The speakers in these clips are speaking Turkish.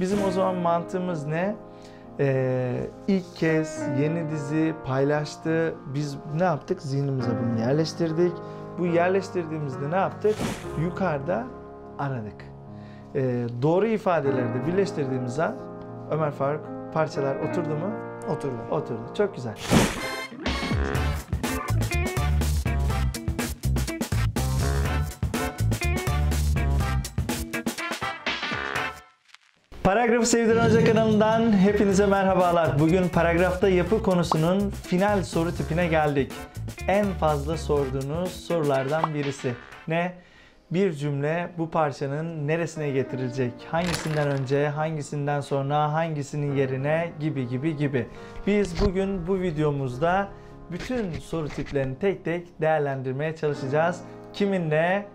Bizim o zaman mantığımız ne? Ee, ilk kez yeni dizi paylaştı. Biz ne yaptık? Zihnimize bunu yerleştirdik. Bu yerleştirdiğimizde ne yaptık? Yukarıda aradık. Ee, doğru ifadelerde birleştirdiğimiz an Ömer Faruk parçalar oturdu mu? Oturdu. Oturdu. Çok güzel. Paragrafı Sevdiren Hoca kanalından hepinize merhabalar. Bugün paragrafta yapı konusunun final soru tipine geldik. En fazla sorduğunuz sorulardan birisi. Ne? Bir cümle bu parçanın neresine getirilecek? Hangisinden önce, hangisinden sonra, hangisinin yerine gibi gibi gibi. Biz bugün bu videomuzda bütün soru tiplerini tek tek değerlendirmeye çalışacağız. Kiminle?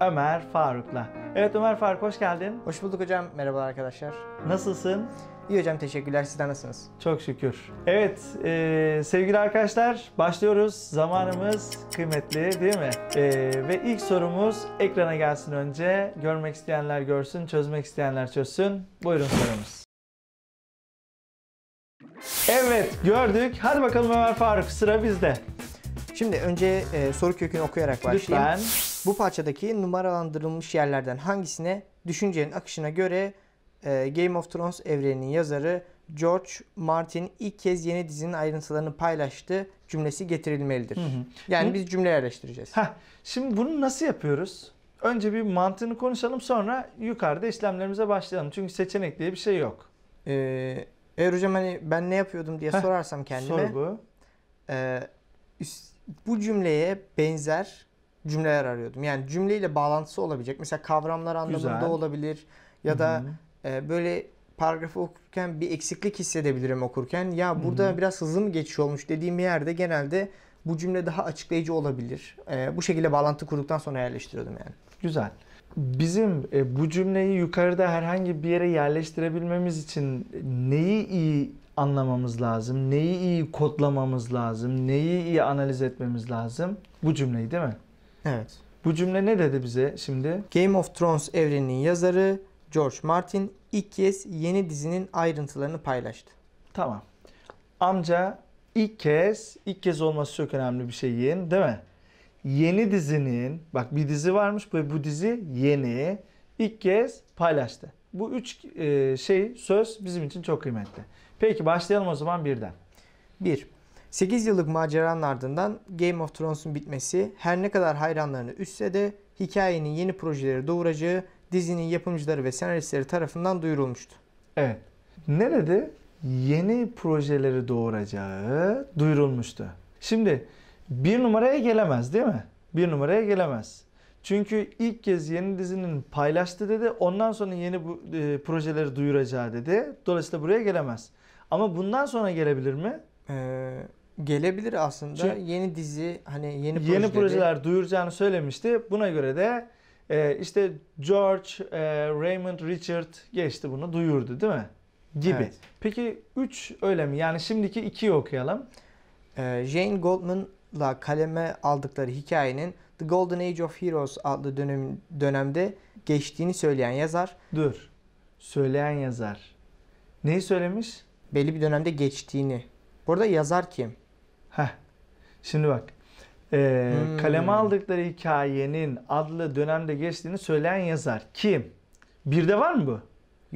Ömer Faruk'la. Evet Ömer Faruk hoş geldin. Hoş bulduk hocam. Merhabalar arkadaşlar. Nasılsın? İyi hocam teşekkürler. Sizler nasılsınız? Çok şükür. Evet e, sevgili arkadaşlar başlıyoruz. Zamanımız kıymetli değil mi? E, ve ilk sorumuz ekrana gelsin önce. Görmek isteyenler görsün, çözmek isteyenler çözsün. Buyurun sorumuz. Evet gördük. Hadi bakalım Ömer Faruk sıra bizde. Şimdi önce e, soru kökünü okuyarak başlayayım. Lütfen. Bu parçadaki numaralandırılmış yerlerden hangisine düşüncenin akışına göre e, Game of Thrones evreninin yazarı George Martin ilk kez yeni dizinin ayrıntılarını paylaştı cümlesi getirilmelidir. Hı hı. Yani hı. biz cümle yerleştireceğiz. Heh. Şimdi bunu nasıl yapıyoruz? Önce bir mantığını konuşalım sonra yukarıda işlemlerimize başlayalım. Çünkü seçenek diye bir şey yok. Ee, eğer hocam hani ben ne yapıyordum diye Heh. sorarsam kendime. Sorgu. E, üst, bu cümleye benzer cümleler arıyordum. Yani cümleyle bağlantısı olabilecek. Mesela kavramlar anlamında Güzel. olabilir ya da Hı-hı. e, böyle paragrafı okurken bir eksiklik hissedebilirim okurken. Ya burada Hı-hı. biraz hızlı mı geçiş olmuş dediğim yerde genelde bu cümle daha açıklayıcı olabilir. E, bu şekilde bağlantı kurduktan sonra yerleştiriyordum yani. Güzel. Bizim e, bu cümleyi yukarıda herhangi bir yere yerleştirebilmemiz için neyi iyi anlamamız lazım? Neyi iyi kodlamamız lazım? Neyi iyi analiz etmemiz lazım? Bu cümleyi değil mi? Evet. Bu cümle ne dedi bize şimdi? Game of Thrones evreninin yazarı George Martin ilk kez yeni dizinin ayrıntılarını paylaştı. Tamam. Amca ilk kez, ilk kez olması çok önemli bir şey yeni değil mi? Yeni dizinin, bak bir dizi varmış ve bu dizi yeni ilk kez paylaştı. Bu üç e, şey söz bizim için çok kıymetli. Peki başlayalım o zaman birden. Bir. 8 yıllık maceranın ardından Game of Thrones'un bitmesi her ne kadar hayranlarını üstse de hikayenin yeni projeleri doğuracağı dizinin yapımcıları ve senaristleri tarafından duyurulmuştu. Evet. Nerede yeni projeleri doğuracağı duyurulmuştu. Şimdi bir numaraya gelemez değil mi? Bir numaraya gelemez. Çünkü ilk kez yeni dizinin paylaştı dedi. Ondan sonra yeni bu, e, projeleri duyuracağı dedi. Dolayısıyla buraya gelemez. Ama bundan sonra gelebilir mi? Ee, Gelebilir aslında. Çünkü yeni dizi hani yeni, yeni projeleri. projeler duyuracağını söylemişti. Buna göre de e, işte George, e, Raymond, Richard geçti bunu duyurdu değil mi? Gibi. Evet. Peki 3 öyle mi? Yani şimdiki 2'yi okuyalım. E, Jane Goldman'la kaleme aldıkları hikayenin The Golden Age of Heroes adlı dönem, dönemde geçtiğini söyleyen yazar. Dur. Söyleyen yazar. Neyi söylemiş? Belli bir dönemde geçtiğini. Burada yazar kim? Şimdi bak. E, hmm. Kaleme aldıkları hikayenin adlı dönemde geçtiğini söyleyen yazar kim? Bir de var mı bu?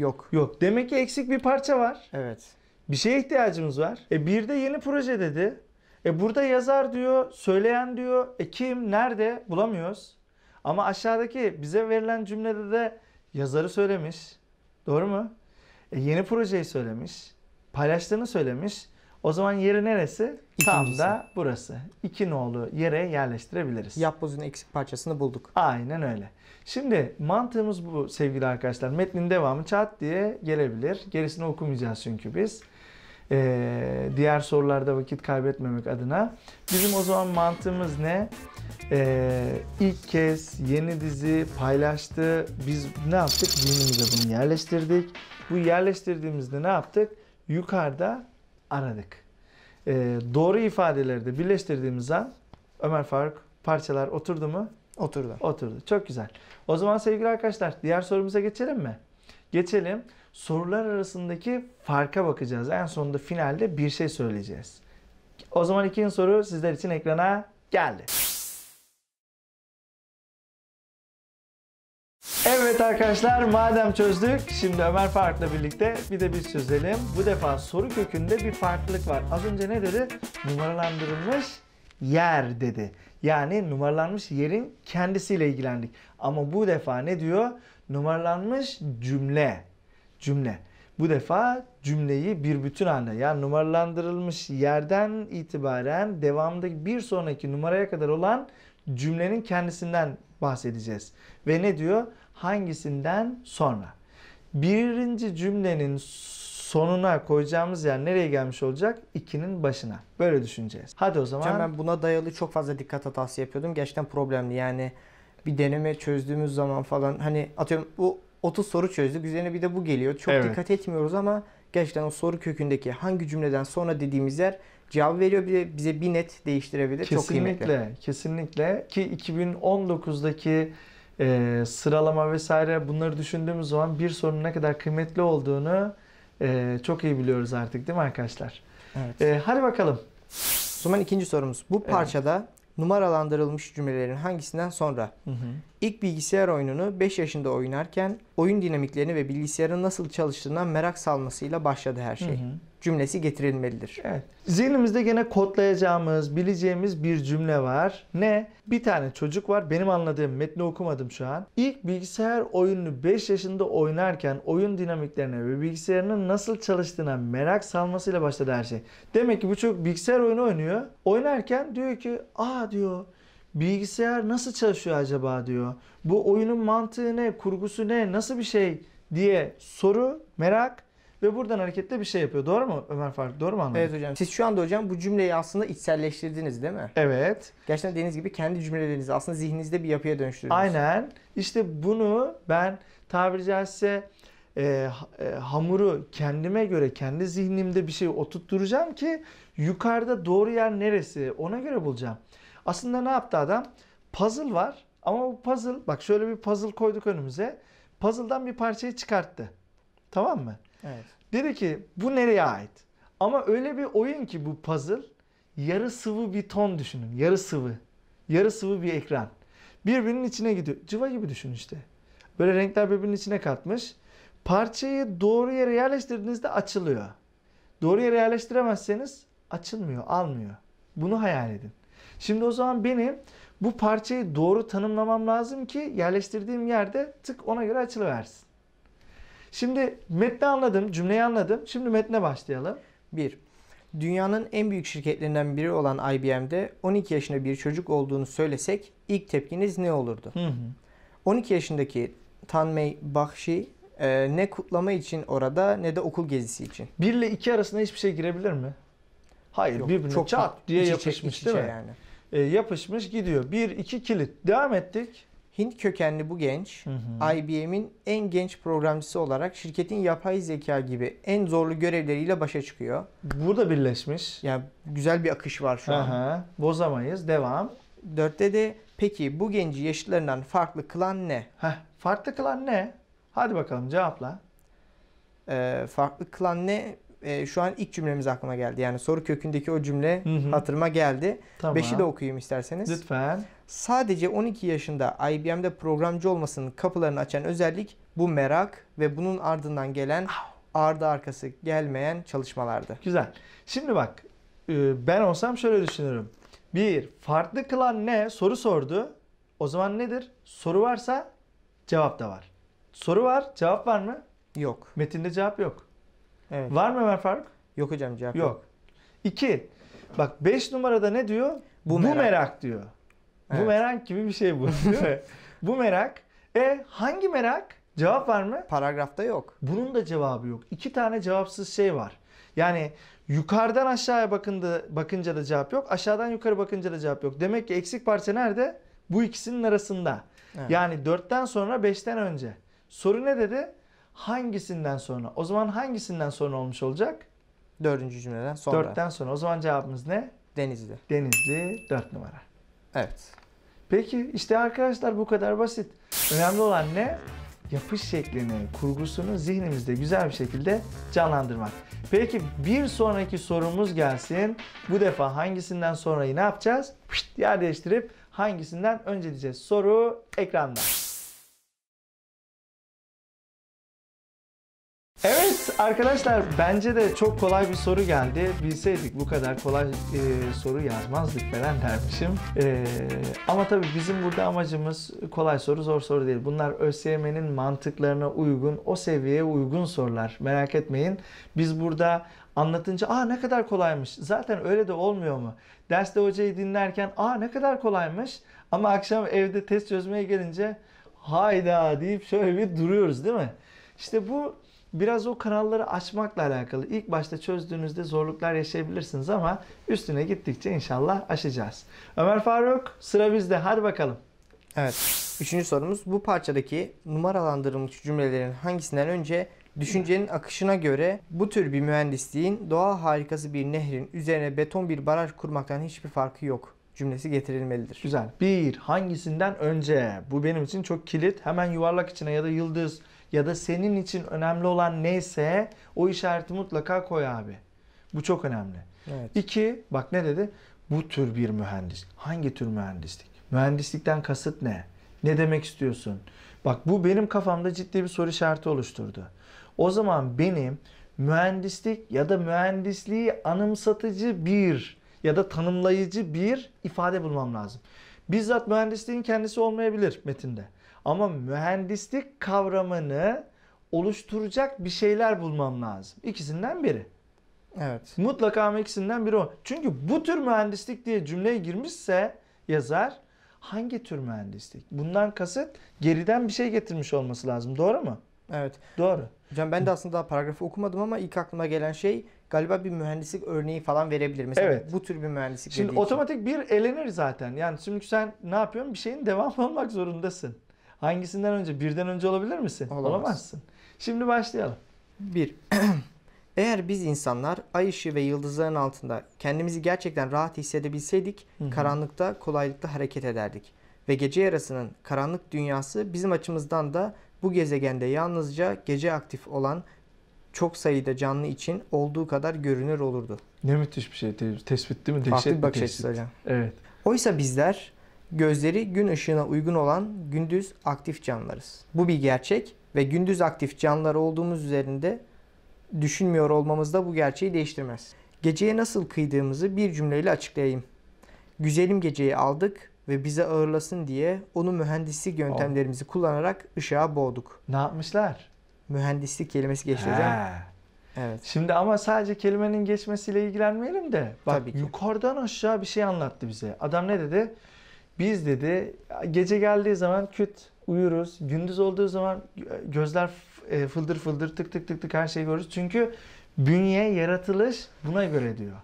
Yok. Yok. Demek ki eksik bir parça var. Evet. Bir şeye ihtiyacımız var. E bir de yeni proje dedi. E burada yazar diyor, söyleyen diyor. E kim, nerede bulamıyoruz. Ama aşağıdaki bize verilen cümlede de yazarı söylemiş. Doğru mu? E yeni projeyi söylemiş. Paylaştığını söylemiş. O zaman yeri neresi? İkincisi. Tam da burası. İki nolu yere yerleştirebiliriz. Yapbozun eksik parçasını bulduk. Aynen öyle. Şimdi mantığımız bu sevgili arkadaşlar. Metnin devamı çat diye gelebilir. Gerisini okumayacağız çünkü biz. Ee, diğer sorularda vakit kaybetmemek adına. Bizim o zaman mantığımız ne? Ee, ilk kez yeni dizi paylaştı. Biz ne yaptık? Zihnimize bunu yerleştirdik. Bu yerleştirdiğimizde ne yaptık? Yukarıda aradık. E, doğru ifadeleri de birleştirdiğimiz zaman Ömer Faruk parçalar oturdu mu? Oturdu. Oturdu. Çok güzel. O zaman sevgili arkadaşlar diğer sorumuza geçelim mi? Geçelim. Sorular arasındaki farka bakacağız. En sonunda finalde bir şey söyleyeceğiz. O zaman ikinci soru sizler için ekrana geldi. Evet arkadaşlar madem çözdük şimdi Ömer Fark'la birlikte bir de biz çözelim. Bu defa soru kökünde bir farklılık var. Az önce ne dedi? Numaralandırılmış yer dedi. Yani numaralanmış yerin kendisiyle ilgilendik. Ama bu defa ne diyor? Numaralanmış cümle. Cümle. Bu defa cümleyi bir bütün halde yani numaralandırılmış yerden itibaren devamındaki bir sonraki numaraya kadar olan cümlenin kendisinden bahsedeceğiz. Ve ne diyor? hangisinden sonra? Birinci cümlenin sonuna koyacağımız yer nereye gelmiş olacak? 2'nin başına. Böyle düşüneceğiz. Hadi o zaman. Hocam ben buna dayalı çok fazla dikkat hatası yapıyordum. Gerçekten problemli. Yani bir deneme çözdüğümüz zaman falan hani atıyorum bu 30 soru çözdük. Üzerine bir de bu geliyor. Çok evet. dikkat etmiyoruz ama gerçekten o soru kökündeki hangi cümleden sonra dediğimiz yer cevap veriyor bile bize bir net değiştirebilir. Kesinlikle, çok kıymetli. Kesinlikle. Ki 2019'daki e, sıralama vesaire bunları düşündüğümüz zaman bir sorunun ne kadar kıymetli olduğunu e, çok iyi biliyoruz artık değil mi arkadaşlar? Evet. E, hadi bakalım. O zaman ikinci sorumuz. Bu parçada evet. numaralandırılmış cümlelerin hangisinden sonra hı hı. ilk bilgisayar oyununu 5 yaşında oynarken oyun dinamiklerini ve bilgisayarın nasıl çalıştığına merak salmasıyla başladı her şey. Hı hı cümlesi getirilmelidir. Evet. Zihnimizde gene kodlayacağımız, bileceğimiz bir cümle var. Ne? Bir tane çocuk var. Benim anladığım metni okumadım şu an. İlk bilgisayar oyununu 5 yaşında oynarken oyun dinamiklerine ve bilgisayarının nasıl çalıştığına merak salmasıyla başladı her şey. Demek ki bu çocuk bilgisayar oyunu oynuyor. Oynarken diyor ki, "Aa," diyor bilgisayar nasıl çalışıyor acaba diyor. Bu oyunun mantığı ne, kurgusu ne, nasıl bir şey diye soru, merak ve buradan hareketle bir şey yapıyor. Doğru mu Ömer Faruk? Doğru mu anladım? Evet hocam. Siz şu anda hocam bu cümleyi aslında içselleştirdiniz değil mi? Evet. Gerçekten dediğiniz gibi kendi cümlelerinizi aslında zihninizde bir yapıya dönüştürüyorsunuz. Aynen. İşte bunu ben tabiri caizse e, e, hamuru kendime göre kendi zihnimde bir şey oturtturacağım ki yukarıda doğru yer neresi ona göre bulacağım. Aslında ne yaptı adam? Puzzle var ama bu puzzle bak şöyle bir puzzle koyduk önümüze. Puzzle'dan bir parçayı çıkarttı. Tamam mı? Dedi ki bu nereye ait? Ama öyle bir oyun ki bu puzzle yarı sıvı bir ton düşünün. Yarı sıvı. Yarı sıvı bir ekran. Birbirinin içine gidiyor. Cıva gibi düşün işte. Böyle renkler birbirinin içine katmış. Parçayı doğru yere yerleştirdiğinizde açılıyor. Doğru yere yerleştiremezseniz açılmıyor, almıyor. Bunu hayal edin. Şimdi o zaman benim bu parçayı doğru tanımlamam lazım ki yerleştirdiğim yerde tık ona göre açılıversin. Şimdi metni anladım, cümleyi anladım. Şimdi metne başlayalım. 1. Dünyanın en büyük şirketlerinden biri olan IBM'de 12 yaşında bir çocuk olduğunu söylesek ilk tepkiniz ne olurdu? Hı hı. 12 yaşındaki Tanmay Bakshi e, ne kutlama için orada ne de okul gezisi için. 1 ile 2 arasında hiçbir şey girebilir mi? Hayır Yok, birbirine çok çat diye iç yapışmış iç içe değil mi? Yani. E, yapışmış gidiyor. 1, 2 kilit. Devam ettik. Hint kökenli bu genç IBM'in en genç programcısı olarak şirketin yapay zeka gibi en zorlu görevleriyle başa çıkıyor. Burada birleşmiş. Yani güzel bir akış var şu hı an. Bozamayız. Devam. Dörtte de peki bu genci yaşıtlarından farklı kılan ne? Heh, farklı kılan ne? Hadi bakalım cevapla. Ee, farklı kılan ne? Ee, şu an ilk cümlemiz aklıma geldi. Yani soru kökündeki o cümle hı hı. hatırıma geldi. Tamam. Beşi de okuyayım isterseniz. Lütfen. Sadece 12 yaşında IBM'de programcı olmasının kapılarını açan özellik bu merak ve bunun ardından gelen ardı arkası gelmeyen çalışmalardı. Güzel. Şimdi bak e, ben olsam şöyle düşünürüm. Bir, farklı kılan ne? Soru sordu. O zaman nedir? Soru varsa cevap da var. Soru var, cevap var mı? Yok. Metinde cevap yok. Evet. Var mı Ömer Faruk? Yok hocam cevap yok. yok. İki, bak 5 numarada ne diyor? Bu, bu merak. merak diyor. Bu merak gibi bir şey bu. Değil mi? bu merak. E hangi merak? Cevap var mı? Paragrafta yok. Bunun da cevabı yok. İki tane cevapsız şey var. Yani yukarıdan aşağıya bakınca, bakınca da cevap yok. Aşağıdan yukarı bakınca da cevap yok. Demek ki eksik parça nerede? Bu ikisinin arasında. Evet. Yani dörtten sonra beşten önce. Soru ne dedi? Hangisinden sonra? O zaman hangisinden sonra olmuş olacak? Dördüncü cümleden sonra. Dörtten sonra. O zaman cevabımız ne? Denizli. Denizli dört numara. Evet. Peki işte arkadaşlar bu kadar basit. Önemli olan ne? Yapış şeklini, kurgusunu zihnimizde güzel bir şekilde canlandırmak. Peki bir sonraki sorumuz gelsin. Bu defa hangisinden sonrayı ne yapacağız? Pişt, yer değiştirip hangisinden önce diyeceğiz. Soru ekranda. Arkadaşlar bence de çok kolay bir soru geldi. Bilseydik bu kadar kolay e, soru yazmazdık falan dermişim. E, ama tabii bizim burada amacımız kolay soru zor soru değil. Bunlar ÖSYM'nin mantıklarına uygun, o seviyeye uygun sorular. Merak etmeyin. Biz burada anlatınca aa ne kadar kolaymış. Zaten öyle de olmuyor mu? Derste hocayı dinlerken aa ne kadar kolaymış. Ama akşam evde test çözmeye gelince hayda deyip şöyle bir duruyoruz değil mi? İşte bu biraz o kanalları açmakla alakalı. İlk başta çözdüğünüzde zorluklar yaşayabilirsiniz ama üstüne gittikçe inşallah aşacağız. Ömer Faruk sıra bizde. Hadi bakalım. Evet. Üçüncü sorumuz bu parçadaki numaralandırılmış cümlelerin hangisinden önce düşüncenin akışına göre bu tür bir mühendisliğin doğal harikası bir nehrin üzerine beton bir baraj kurmaktan hiçbir farkı yok cümlesi getirilmelidir. Güzel. Bir hangisinden önce? Bu benim için çok kilit. Hemen yuvarlak içine ya da yıldız ya da senin için önemli olan neyse o işareti mutlaka koy abi. Bu çok önemli. Evet. İki, bak ne dedi? Bu tür bir mühendis. Hangi tür mühendislik? Mühendislikten kasıt ne? Ne demek istiyorsun? Bak bu benim kafamda ciddi bir soru işareti oluşturdu. O zaman benim mühendislik ya da mühendisliği anımsatıcı bir ya da tanımlayıcı bir ifade bulmam lazım. Bizzat mühendisliğin kendisi olmayabilir metinde. Ama mühendislik kavramını oluşturacak bir şeyler bulmam lazım. İkisinden biri. Evet. Mutlaka ama ikisinden biri o. Çünkü bu tür mühendislik diye cümleye girmişse yazar hangi tür mühendislik? Bundan kasıt geriden bir şey getirmiş olması lazım. Doğru mu? Evet. Doğru. Hocam ben de aslında daha paragrafı okumadım ama ilk aklıma gelen şey galiba bir mühendislik örneği falan verebilir. Mesela evet. bu tür bir mühendislik Şimdi otomatik için. bir elenir zaten. Yani çünkü sen ne yapıyorsun? Bir şeyin devam olmak zorundasın. Hangisinden önce? Birden önce olabilir misin? Olamaz. Olamazsın. Şimdi başlayalım. Bir. Eğer biz insanlar ay ışığı ve yıldızların altında kendimizi gerçekten rahat hissedebilseydik Hı-hı. karanlıkta kolaylıkla hareket ederdik. Ve gece yarısının karanlık dünyası bizim açımızdan da bu gezegende yalnızca gece aktif olan çok sayıda canlı için olduğu kadar görünür olurdu. Ne müthiş bir şey. Tespit değil mi? Dehşet bir bakış açısı hocam. Evet. Oysa bizler Gözleri gün ışığına uygun olan gündüz aktif canlılarız. Bu bir gerçek ve gündüz aktif canlılar olduğumuz üzerinde düşünmüyor olmamız da bu gerçeği değiştirmez. Geceye nasıl kıydığımızı bir cümleyle açıklayayım. Güzelim geceyi aldık ve bize ağırlasın diye onu mühendislik yöntemlerimizi kullanarak ışığa boğduk. Ne yapmışlar? Mühendislik kelimesi geçti Evet. Şimdi ama sadece kelimenin geçmesiyle ilgilenmeyelim de. Bak Tabii ki. yukarıdan aşağı bir şey anlattı bize. Adam ne dedi? Biz dedi gece geldiği zaman küt uyuruz. Gündüz olduğu zaman gözler e, fıldır fıldır tık tık tık tık her şeyi görürüz. Çünkü bünye yaratılış buna göre diyor.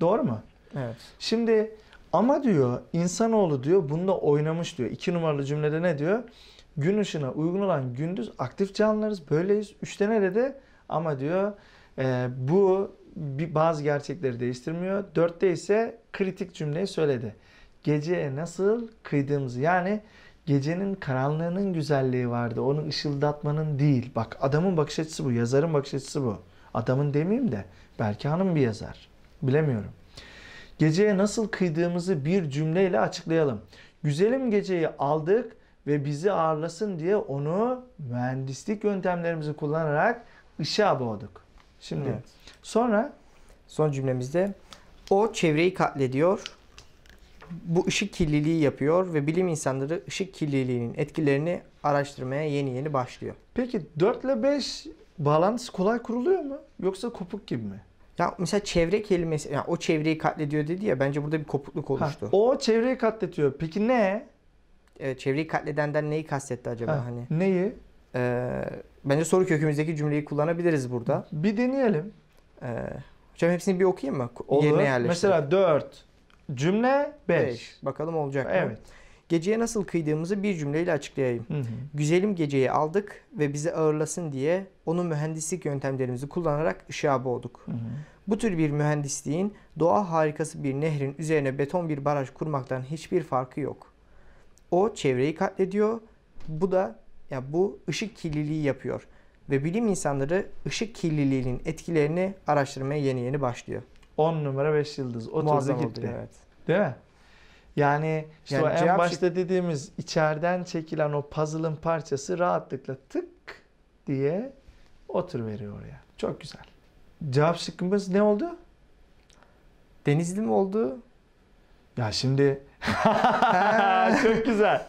Doğru mu? Evet. Şimdi ama diyor insanoğlu diyor bunda oynamış diyor. İki numaralı cümlede ne diyor? Gün ışığına uygun olan gündüz aktif canlılarız. Böyleyiz. Üçte ne dedi? Ama diyor e, bu bazı gerçekleri değiştirmiyor. Dörtte ise kritik cümleyi söyledi geceye nasıl kıydığımızı yani gecenin karanlığının güzelliği vardı. Onu ışıldatmanın değil. Bak adamın bakış açısı bu. Yazarın bakış açısı bu. Adamın demeyeyim de belki hanım bir yazar. Bilemiyorum. Geceye nasıl kıydığımızı bir cümleyle açıklayalım. Güzelim geceyi aldık ve bizi ağırlasın diye onu mühendislik yöntemlerimizi kullanarak ışığa boğduk. Şimdi evet. sonra son cümlemizde o çevreyi katlediyor bu ışık kirliliği yapıyor ve bilim insanları ışık kirliliğinin etkilerini araştırmaya yeni yeni başlıyor. Peki 4 ile 5 bağlantısı kolay kuruluyor mu? Yoksa kopuk gibi mi? Ya mesela çevre kelimesi, yani o çevreyi katlediyor dedi ya bence burada bir kopukluk oluştu. Ha, o çevreyi katletiyor. Peki ne? Evet, çevreyi katledenden neyi kastetti acaba ha, hani? Neyi? Ee, bence soru kökümüzdeki cümleyi kullanabiliriz burada. Bir deneyelim. Ee, hocam hepsini bir okuyayım mı? Olur. Yerine Mesela 4, Cümle 5. Bakalım olacak mı? Evet. Geceye nasıl kıydığımızı bir cümleyle açıklayayım. Hı hı. Güzelim geceyi aldık ve bizi ağırlasın diye onun mühendislik yöntemlerimizi kullanarak ışığa boğduk. Hı hı. Bu tür bir mühendisliğin doğa harikası bir nehrin üzerine beton bir baraj kurmaktan hiçbir farkı yok. O çevreyi katlediyor. Bu da ya bu ışık kirliliği yapıyor ve bilim insanları ışık kirliliğinin etkilerini araştırmaya yeni yeni başlıyor. 10 numara 5 yıldız. Oturdu Muazzam gitti. Oldu, evet. Değil mi? Yani işte yani o en başta şey... dediğimiz içeriden çekilen o puzzle'ın parçası rahatlıkla tık diye otur veriyor oraya. Çok güzel. Cevap şıkkımız ne oldu? Denizli mi oldu? Ya şimdi çok güzel.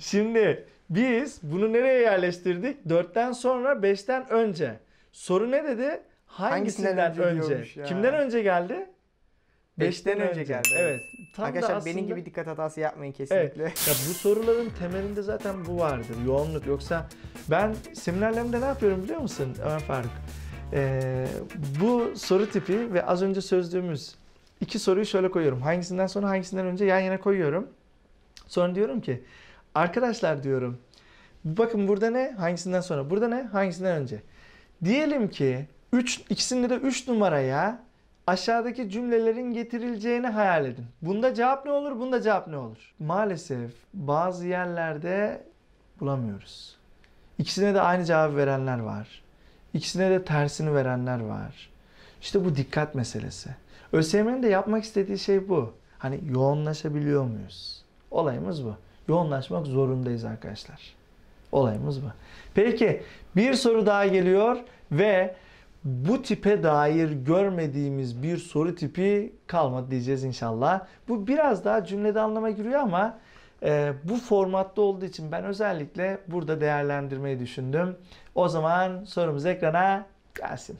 Şimdi biz bunu nereye yerleştirdik? Dörtten sonra beşten önce. Soru ne dedi? hangisinden, önce? Ya. Kimden önce geldi? Beşten önce, önce geldi. Evet. Tam Arkadaşlar aslında... benim gibi dikkat hatası yapmayın kesinlikle. Evet. Ya bu soruların temelinde zaten bu vardır. Yoğunluk. Yoksa ben seminerlerimde ne yapıyorum biliyor musun Ömer Faruk? Ee, bu soru tipi ve az önce sözlüğümüz iki soruyu şöyle koyuyorum. Hangisinden sonra hangisinden önce yan yana koyuyorum. Sonra diyorum ki arkadaşlar diyorum bakın burada ne hangisinden sonra burada ne hangisinden önce. Diyelim ki 3 ikisinde de 3 ya. aşağıdaki cümlelerin getirileceğini hayal edin. Bunda cevap ne olur? Bunda cevap ne olur? Maalesef bazı yerlerde bulamıyoruz. İkisine de aynı cevap verenler var. İkisine de tersini verenler var. İşte bu dikkat meselesi. ÖSYM'nin de yapmak istediği şey bu. Hani yoğunlaşabiliyor muyuz? Olayımız bu. Yoğunlaşmak zorundayız arkadaşlar. Olayımız bu. Peki bir soru daha geliyor ve bu tipe dair görmediğimiz bir soru tipi kalmadı diyeceğiz inşallah. Bu biraz daha cümlede anlama giriyor ama e, bu formatta olduğu için ben özellikle burada değerlendirmeyi düşündüm. O zaman sorumuz ekrana gelsin.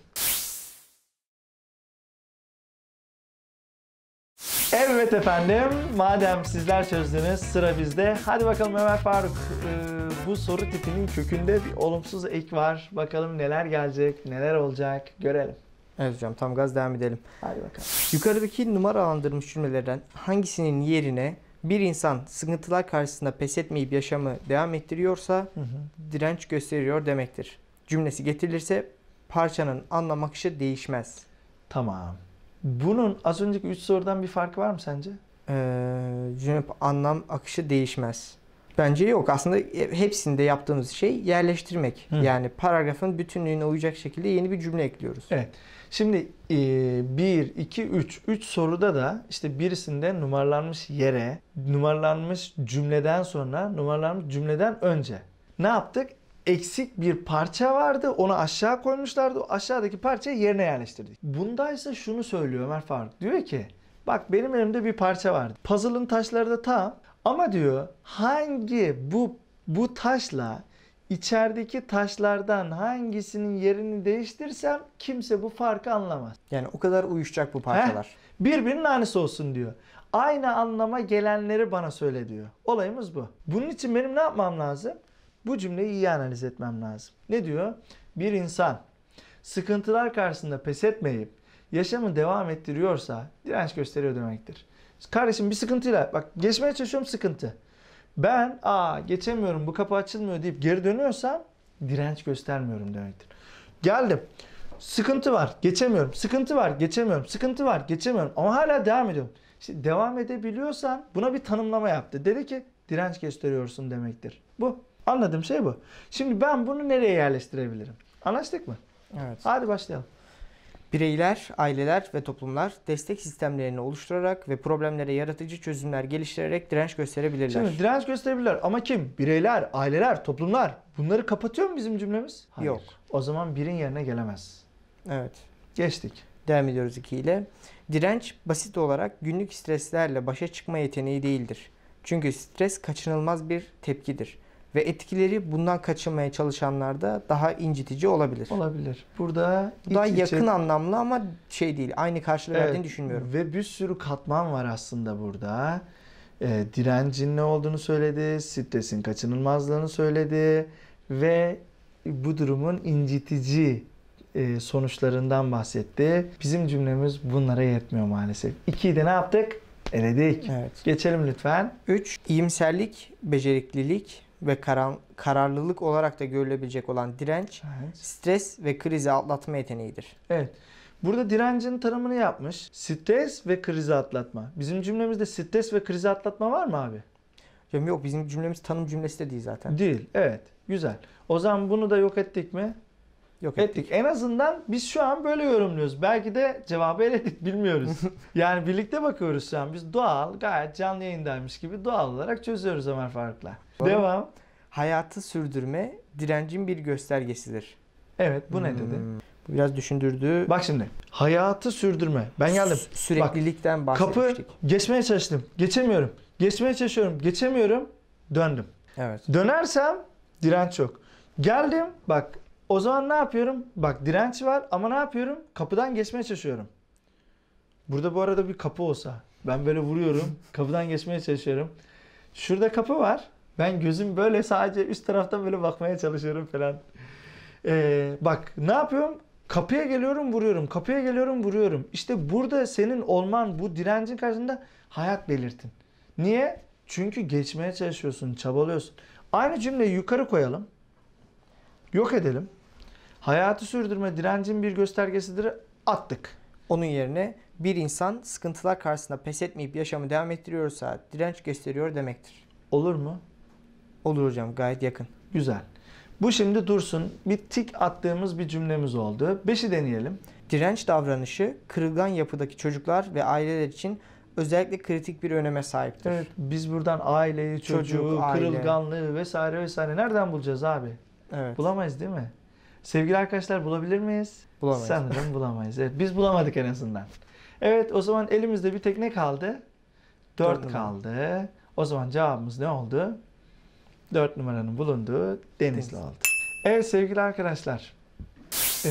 Evet efendim, madem sizler çözdünüz sıra bizde. Hadi bakalım Ömer Faruk, e, bu soru tipinin kökünde bir olumsuz ek var. Bakalım neler gelecek, neler olacak görelim. Evet hocam tam gaz devam edelim. Hadi bakalım. Yukarıdaki numaralandırmış cümlelerden hangisinin yerine bir insan sıkıntılar karşısında pes etmeyip yaşamı devam ettiriyorsa hı hı. direnç gösteriyor demektir. Cümlesi getirilirse parçanın anlam akışı değişmez. Tamam. Bunun az önceki 3 sorudan bir farkı var mı sence? Ee, cümle anlam akışı değişmez. Bence yok. Aslında e, hepsinde yaptığımız şey yerleştirmek. Hı. Yani paragrafın bütünlüğüne uyacak şekilde yeni bir cümle ekliyoruz. Evet. Şimdi 1, 2, 3. 3 soruda da işte birisinde numaralanmış yere, numaralanmış cümleden sonra, numaralanmış cümleden önce ne yaptık? Eksik bir parça vardı. Onu aşağı koymuşlardı. aşağıdaki parçayı yerine yerleştirdik. Bundaysa şunu söylüyor Ömer Faruk. Diyor ki Bak benim elimde bir parça vardı. Puzzle'ın taşları da tam ama diyor hangi bu bu taşla içerideki taşlardan hangisinin yerini değiştirsem kimse bu farkı anlamaz. Yani o kadar uyuşacak bu parçalar. Heh, birbirinin aynısı olsun diyor. Aynı anlama gelenleri bana söyle diyor. Olayımız bu. Bunun için benim ne yapmam lazım? Bu cümleyi iyi analiz etmem lazım. Ne diyor? Bir insan sıkıntılar karşısında pes etmeyip yaşamı devam ettiriyorsa direnç gösteriyor demektir. Kardeşim bir sıkıntıyla bak geçmeye çalışıyorum sıkıntı. Ben aa geçemiyorum bu kapı açılmıyor deyip geri dönüyorsam direnç göstermiyorum demektir. Geldim. Sıkıntı var, geçemiyorum. Sıkıntı var, geçemiyorum. Sıkıntı var, geçemiyorum. Ama hala devam ediyorum. İşte devam edebiliyorsan buna bir tanımlama yaptı. Dedi ki direnç gösteriyorsun demektir. Bu. Anladığım şey bu. Şimdi ben bunu nereye yerleştirebilirim? Anlaştık mı? Evet. Hadi başlayalım. Bireyler, aileler ve toplumlar destek sistemlerini oluşturarak ve problemlere yaratıcı çözümler geliştirerek direnç gösterebilirler. Şimdi direnç gösterebilirler ama kim? Bireyler, aileler, toplumlar bunları kapatıyor mu bizim cümlemiz? Hayır. Yok. O zaman birin yerine gelemez. Evet. Geçtik. Devam ediyoruz 2 ile. Direnç basit olarak günlük streslerle başa çıkma yeteneği değildir. Çünkü stres kaçınılmaz bir tepkidir ve etkileri bundan kaçınmaya çalışanlarda daha incitici olabilir. Olabilir. Burada Bu daha yakın içe... Şey- anlamlı ama şey değil. Aynı karşılığı evet. verdiğini düşünmüyorum. Ve bir sürü katman var aslında burada. Ee, direncin ne olduğunu söyledi, stresin kaçınılmazlığını söyledi ve bu durumun incitici e, sonuçlarından bahsetti. Bizim cümlemiz bunlara yetmiyor maalesef. İkiyi de ne yaptık? Eledik. Evet. Geçelim lütfen. 3. İyimserlik, beceriklilik ve karan, kararlılık olarak da görülebilecek olan direnç, evet. stres ve krizi atlatma yeteneğidir. Evet. Burada direncin tanımını yapmış. Stres ve krizi atlatma. Bizim cümlemizde stres ve krizi atlatma var mı abi? Yok bizim cümlemiz tanım cümlesi de değil zaten. Değil. Evet. Güzel. O zaman bunu da yok ettik mi? Yok ettik. ettik. En azından biz şu an böyle yorumluyoruz. Belki de cevabı eledik bilmiyoruz. yani birlikte bakıyoruz şu an. Biz doğal gayet canlı yayındaymış gibi doğal olarak çözüyoruz Ömer Faruk'la. Devam. Hayatı sürdürme direncin bir göstergesidir. Evet bu hmm. ne dedi? Bu biraz düşündürdü. Bak şimdi hayatı sürdürme. Ben geldim. S- süreklilikten Bak, bahsetmiştik. Kapı geçmeye çalıştım. Geçemiyorum. Geçmeye çalışıyorum. Geçemiyorum. Döndüm. Evet. Dönersem direnç yok. Geldim bak o zaman ne yapıyorum? Bak direnç var ama ne yapıyorum? Kapıdan geçmeye çalışıyorum. Burada bu arada bir kapı olsa. Ben böyle vuruyorum. kapıdan geçmeye çalışıyorum. Şurada kapı var. Ben gözüm böyle sadece üst taraftan böyle bakmaya çalışıyorum falan. Ee, bak ne yapıyorum? Kapıya geliyorum vuruyorum. Kapıya geliyorum vuruyorum. İşte burada senin olman bu direncin karşısında hayat belirtin. Niye? Çünkü geçmeye çalışıyorsun, çabalıyorsun. Aynı cümleyi yukarı koyalım. Yok edelim. Hayatı sürdürme direncin bir göstergesidir. Attık. Onun yerine bir insan sıkıntılar karşısında pes etmeyip yaşamı devam ettiriyorsa direnç gösteriyor demektir. Olur mu? Olur hocam gayet yakın. Güzel. Bu şimdi dursun. Bir tik attığımız bir cümlemiz oldu. Beşi deneyelim. Direnç davranışı kırılgan yapıdaki çocuklar ve aileler için özellikle kritik bir öneme sahiptir. Evet biz buradan aileyi, çocuğu, Çocuk, aile. kırılganlığı vesaire vesaire nereden bulacağız abi? Evet. Bulamayız değil mi? Sevgili arkadaşlar bulabilir miyiz? Bulamayız. Sanırım bulamayız. Evet, biz bulamadık en azından. Evet o zaman elimizde bir tekne kaldı? Dört kaldı. O zaman cevabımız ne oldu? Dört numaranın bulunduğu Denizli, Denizli oldu. Evet sevgili arkadaşlar e,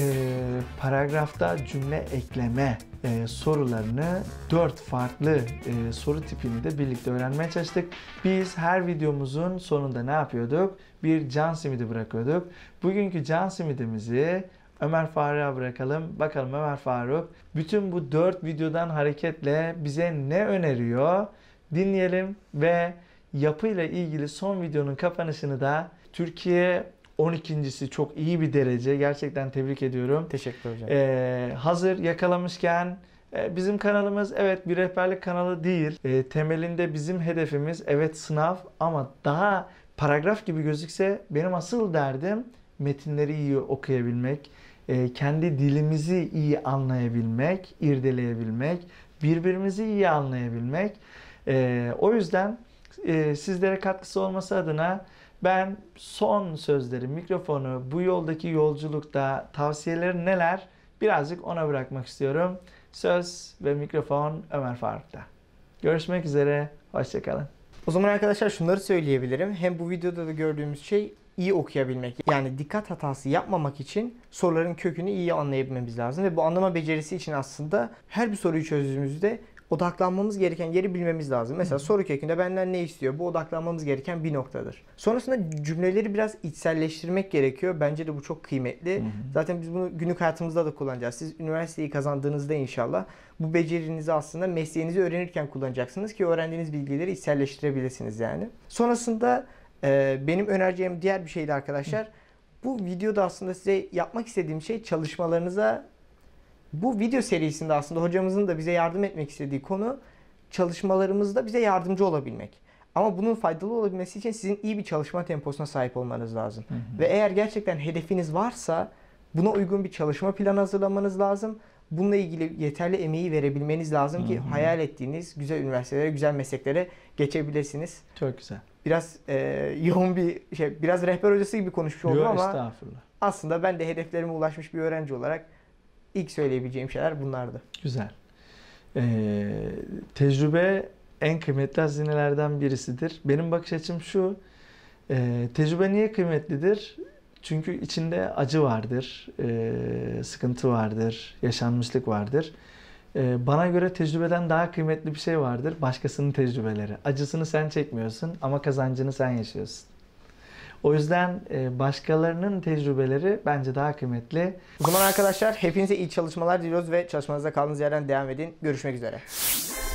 paragrafta cümle ekleme e, sorularını 4 farklı e, soru tipini de birlikte öğrenmeye çalıştık. Biz her videomuzun sonunda ne yapıyorduk? Bir can simidi bırakıyorduk. Bugünkü can simidimizi Ömer Faruk'a bırakalım. Bakalım Ömer Faruk bütün bu 4 videodan hareketle bize ne öneriyor? Dinleyelim ve yapıyla ilgili son videonun kapanışını da Türkiye 12.si çok iyi bir derece. Gerçekten tebrik ediyorum. Teşekkür hocam. Ee, hazır yakalamışken e, Bizim kanalımız evet bir rehberlik kanalı değil. E, temelinde bizim hedefimiz evet sınav ama daha paragraf gibi gözükse benim asıl derdim metinleri iyi okuyabilmek, e, kendi dilimizi iyi anlayabilmek, irdeleyebilmek, birbirimizi iyi anlayabilmek. E, o yüzden e, sizlere katkısı olması adına ben son sözleri, mikrofonu bu yoldaki yolculukta tavsiyeleri neler birazcık ona bırakmak istiyorum. Söz ve mikrofon Ömer Faruk'ta. Görüşmek üzere, hoşçakalın. O zaman arkadaşlar şunları söyleyebilirim. Hem bu videoda da gördüğümüz şey iyi okuyabilmek. Yani dikkat hatası yapmamak için soruların kökünü iyi anlayabilmemiz lazım. Ve bu anlama becerisi için aslında her bir soruyu çözdüğümüzde odaklanmamız gereken yeri bilmemiz lazım. Mesela soru kökünde benden ne istiyor? Bu odaklanmamız gereken bir noktadır. Sonrasında cümleleri biraz içselleştirmek gerekiyor. Bence de bu çok kıymetli. Hı Zaten biz bunu günlük hayatımızda da kullanacağız. Siz üniversiteyi kazandığınızda inşallah bu becerinizi aslında mesleğinizi öğrenirken kullanacaksınız ki öğrendiğiniz bilgileri içselleştirebilirsiniz yani. Sonrasında e, benim önereceğim diğer bir şey de arkadaşlar. Hı. Bu videoda aslında size yapmak istediğim şey çalışmalarınıza bu video serisinde aslında hocamızın da bize yardım etmek istediği konu çalışmalarımızda bize yardımcı olabilmek. Ama bunun faydalı olabilmesi için sizin iyi bir çalışma temposuna sahip olmanız lazım. Hı hı. Ve eğer gerçekten hedefiniz varsa buna uygun bir çalışma planı hazırlamanız lazım. Bununla ilgili yeterli emeği verebilmeniz lazım hı hı. ki hayal ettiğiniz güzel üniversitelere, güzel mesleklere geçebilirsiniz. Çok güzel. Biraz e, yoğun bir şey, biraz rehber hocası gibi konuşmuş oldum Yok, ama aslında ben de hedeflerime ulaşmış bir öğrenci olarak ilk söyleyebileceğim şeyler bunlardı. Güzel. Ee, tecrübe en kıymetli hazinelerden birisidir. Benim bakış açım şu. E, tecrübe niye kıymetlidir? Çünkü içinde acı vardır, e, sıkıntı vardır, yaşanmışlık vardır. E, bana göre tecrübeden daha kıymetli bir şey vardır. Başkasının tecrübeleri. Acısını sen çekmiyorsun ama kazancını sen yaşıyorsun. O yüzden e, başkalarının tecrübeleri bence daha kıymetli. O zaman arkadaşlar hepinize iyi çalışmalar diliyoruz ve çalışmanıza kaldığınız yerden devam edin. Görüşmek üzere.